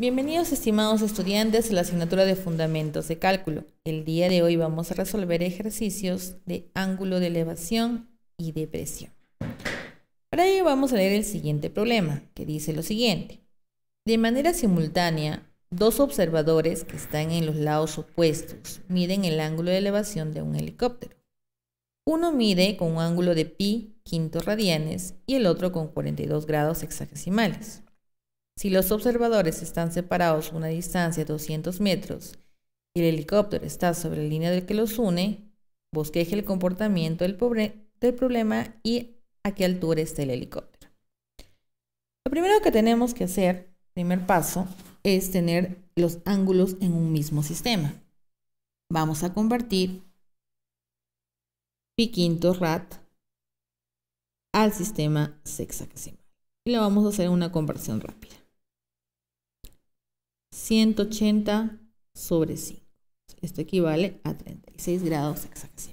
Bienvenidos estimados estudiantes a la asignatura de Fundamentos de Cálculo. El día de hoy vamos a resolver ejercicios de ángulo de elevación y de presión. Para ello vamos a leer el siguiente problema, que dice lo siguiente. De manera simultánea, dos observadores que están en los lados opuestos miden el ángulo de elevación de un helicóptero. Uno mide con un ángulo de pi quinto radianes y el otro con 42 grados hexagesimales. Si los observadores están separados una distancia de 200 metros y el helicóptero está sobre la línea del que los une, bosqueje el comportamiento del, problema y a qué altura está el helicóptero. Lo primero que tenemos que hacer, primer paso, es tener los ángulos en un mismo sistema. Vamos a convertir pi quinto rat al sistema sexagesimal Y lo vamos a hacer una conversión rápida. 180 sobre 5. Esto equivale a 36 grados exactos.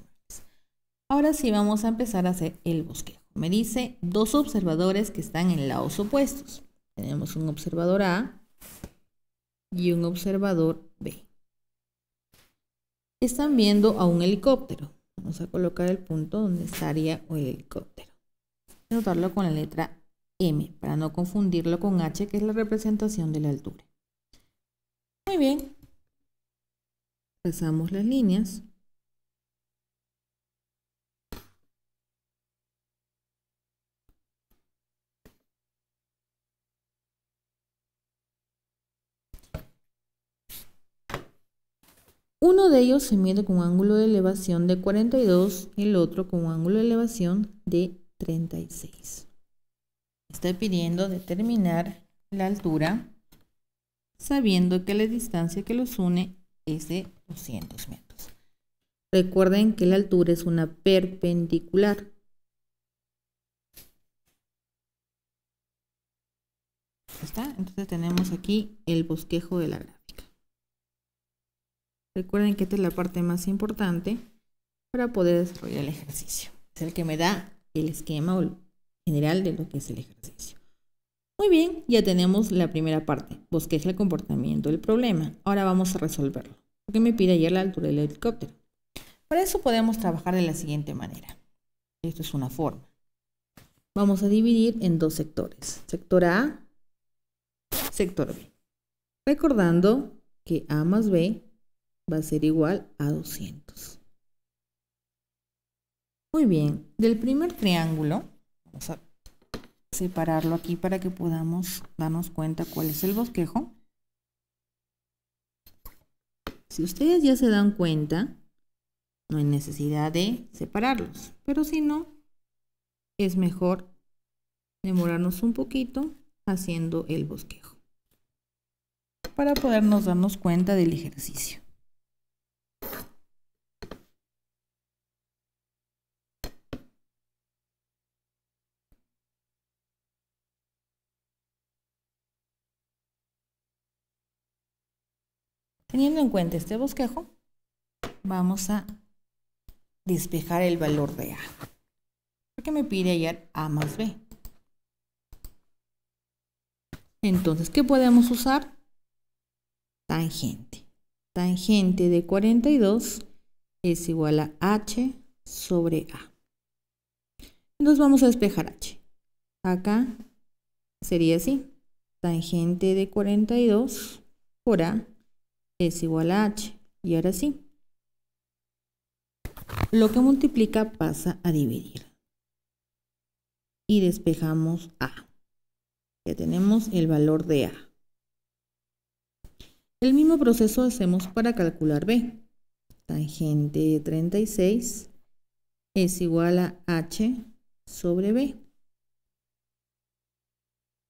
Ahora sí vamos a empezar a hacer el bosquejo. Me dice dos observadores que están en lados opuestos. Tenemos un observador A y un observador B. Están viendo a un helicóptero. Vamos a colocar el punto donde estaría el helicóptero. Notarlo con la letra M para no confundirlo con H, que es la representación de la altura. Pasamos las líneas. Uno de ellos se mide con un ángulo de elevación de 42, el otro con un ángulo de elevación de 36. Estoy pidiendo determinar la altura sabiendo que la distancia que los une es de 200 metros. Recuerden que la altura es una perpendicular. ¿Está? Entonces tenemos aquí el bosquejo de la gráfica. Recuerden que esta es la parte más importante para poder desarrollar el ejercicio. Es el que me da el esquema general de lo que es el ejercicio. Muy bien, ya tenemos la primera parte. Bosqueja pues, el comportamiento del problema. Ahora vamos a resolverlo. ¿Por qué me pide ayer la altura del helicóptero? Para eso podemos trabajar de la siguiente manera. Esto es una forma. Vamos a dividir en dos sectores. Sector A, sector B. Recordando que A más B va a ser igual a 200. Muy bien, del primer triángulo, vamos a separarlo aquí para que podamos darnos cuenta cuál es el bosquejo. Si ustedes ya se dan cuenta, no hay necesidad de separarlos, pero si no, es mejor demorarnos un poquito haciendo el bosquejo para podernos darnos cuenta del ejercicio. Teniendo en cuenta este bosquejo, vamos a despejar el valor de A. Porque me pide hallar A más B. Entonces, ¿qué podemos usar? Tangente. Tangente de 42 es igual a H sobre A. Entonces vamos a despejar H. Acá sería así. Tangente de 42 por A es igual a h. Y ahora sí. Lo que multiplica pasa a dividir. Y despejamos a. Ya tenemos el valor de a. El mismo proceso hacemos para calcular b. Tangente de 36 es igual a h sobre b.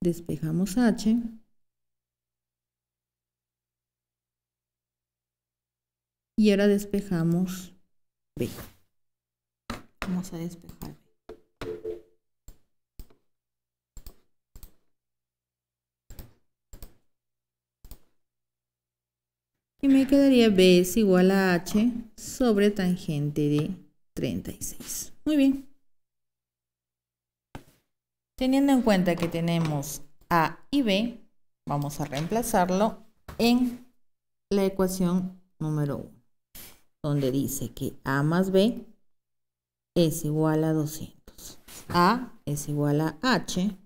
Despejamos h Y ahora despejamos B. Vamos a despejar b. Y me quedaría B es igual a H sobre tangente de 36. Muy bien. Teniendo en cuenta que tenemos A y B, vamos a reemplazarlo en la ecuación número 1 donde dice que A más B es igual a 200. A es igual a H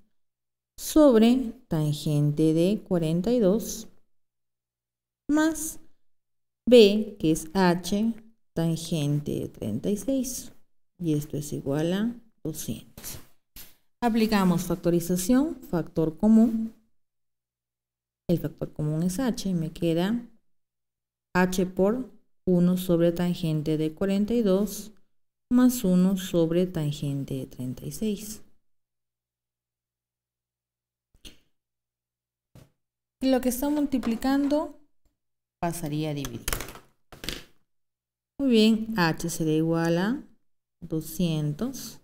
sobre tangente de 42 más B, que es H, tangente de 36. Y esto es igual a 200. Aplicamos factorización, factor común. El factor común es H y me queda H por 1 sobre tangente de 42 más 1 sobre tangente de 36. Y lo que está multiplicando pasaría a dividir. Muy bien, h será igual a 200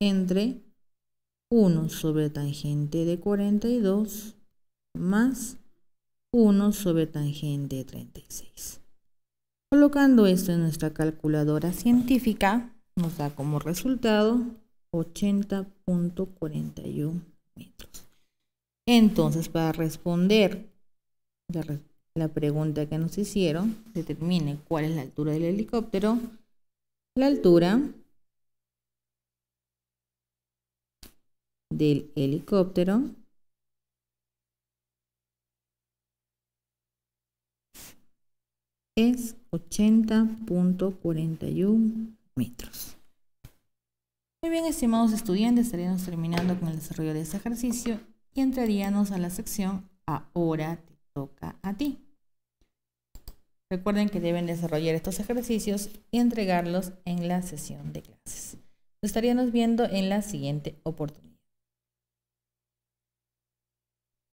entre 1 sobre tangente de 42 más 1 sobre tangente de 36. Colocando esto en nuestra calculadora científica, nos da como resultado 80.41 metros. Entonces, para responder la, pregunta que nos hicieron, determine cuál es la altura del helicóptero. La altura del helicóptero es 80.41 metros. Muy bien, estimados estudiantes, estaríamos terminando con el desarrollo de este ejercicio y entraríamos a la sección Ahora te toca a ti. Recuerden que deben desarrollar estos ejercicios y entregarlos en la sesión de clases. estaríamos viendo en la siguiente oportunidad.